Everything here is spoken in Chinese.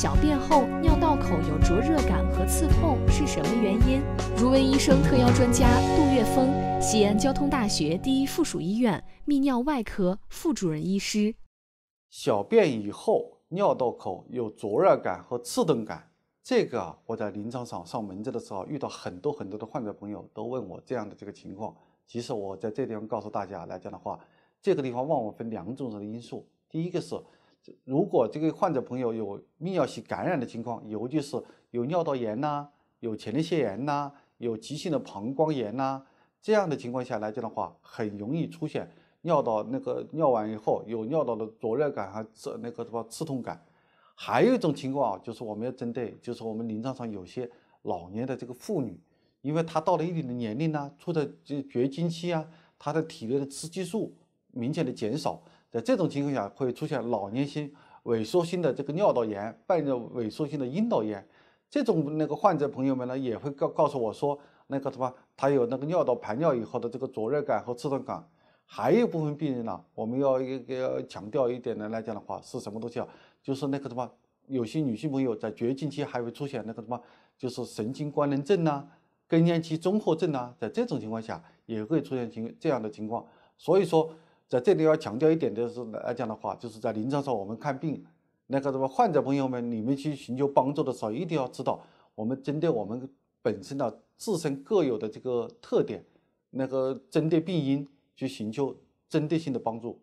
小便后尿道口有灼热感和刺痛是什么原因？如闻医生特邀专家杜月峰，西安交通大学第一附属医院泌尿外科副主任医师。小便以后尿道口有灼热感和刺痛感，这个我在临床上上门诊的时候遇到很多很多的患者朋友都问我这样的这个情况。其实我在这地方告诉大家来讲的话，这个地方往往分两种的因素，第一个是。如果这个患者朋友有泌尿系感染的情况，尤其是有尿道炎呐、有前列腺炎呐、有急性的膀胱炎呐，这样的情况下来讲的话，很容易出现尿道那个尿完以后有尿道的灼热感和刺那个什么刺痛感。还有一种情况啊，就是我们要针对，就是我们临床上有些老年的这个妇女，因为她到了一定的年龄呢，处在绝经期啊，她的体内的雌激素明显的减少。在这种情况下，会出现老年性萎缩性的这个尿道炎，伴着萎缩性的阴道炎。这种那个患者朋友们呢，也会告告诉我说，那个什么，他有那个尿道排尿以后的这个灼热感和刺痛感。还有部分病人呢，我们要要要强调一点的来讲的话，是什么东西啊？就是那个什么，有些女性朋友在绝经期还会出现那个什么，就是神经官能症呐、更年期综合症呐。在这种情况下，也会出现情这样的情况。所以说。在这里要强调一点的是来讲的话，就是在临床上我们看病，那个什么患者朋友们，你们去寻求帮助的时候，一定要知道我们针对我们本身的自身各有的这个特点，那个针对病因去寻求针对性的帮助。